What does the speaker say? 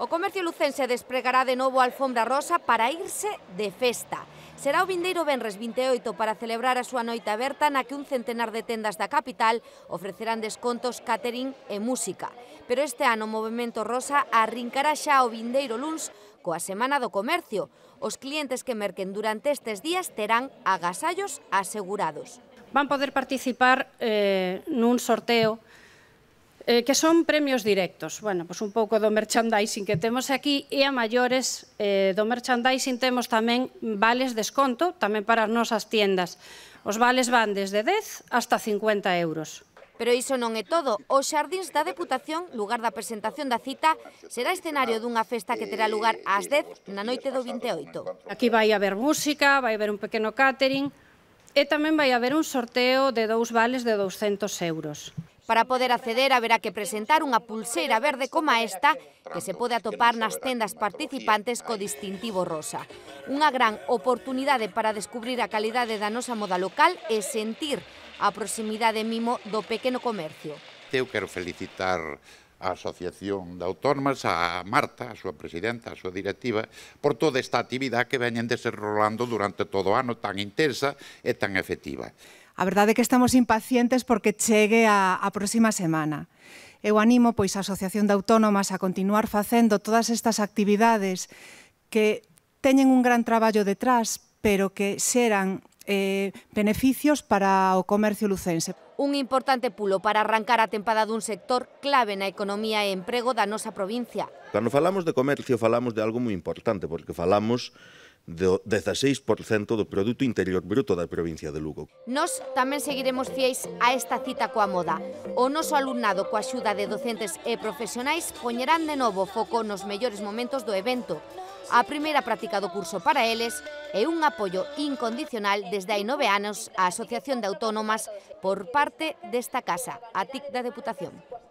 O comercio lucense despregará de novo a alfombra rosa para irse de festa. Será o vindeiro Benres 28 para celebrar a súa noite aberta na que un centenar de tendas da capital ofrecerán descontos, catering e música. Pero este ano o Movimento Rosa arrincará xa o vindeiro luns coa Semana do Comercio. Os clientes que merquen durante estes días terán agasallos asegurados. Van poder participar eh, nun sorteo eh, que son premios directos. Bueno, pois un pouco do merchandising que temos aquí e a maiores eh, do merchandising temos tamén vales desconto, tamén para as nosas tiendas. Os vales van desde 10 hasta 50 euros. Pero iso non é todo. O xardins da Deputación, lugar da presentación da cita, será escenario dunha festa que terá lugar ás 10 na noite do 28. Aquí vai haber música, vai haber un pequeno catering e tamén vai haber un sorteo de dous vales de 200 euros. Para poder acceder haberá que presentar unha pulseira verde como esta que se pode atopar nas tendas participantes co distintivo rosa. Unha gran oportunidade para descubrir a calidade da nosa moda local e sentir a proximidade mimo do pequeno comercio. Eu quero felicitar a Asociación de Autónomas, a Marta, a súa presidenta, a súa directiva, por toda esta actividade que veñen desenrolando durante todo o ano tan intensa e tan efectiva. A verdade é que estamos impacientes porque chegue a, a próxima semana. Eu animo pois a Asociación de Autónomas a continuar facendo todas estas actividades que teñen un gran traballo detrás, pero que xeran eh, beneficios para o comercio lucense. Un importante pulo para arrancar a tempada dun sector clave na economía e emprego da nosa provincia. Cando falamos de comercio falamos de algo moi importante, porque falamos do 16% do Produto Interior Bruto da provincia de Lugo. Nos tamén seguiremos fiéis a esta cita coa moda. O noso alumnado coa axuda de docentes e profesionais poñerán de novo foco nos mellores momentos do evento. A primeira práctica do curso para eles é un apoio incondicional desde hai nove anos á Asociación de Autónomas por parte desta casa, a TIC da Deputación.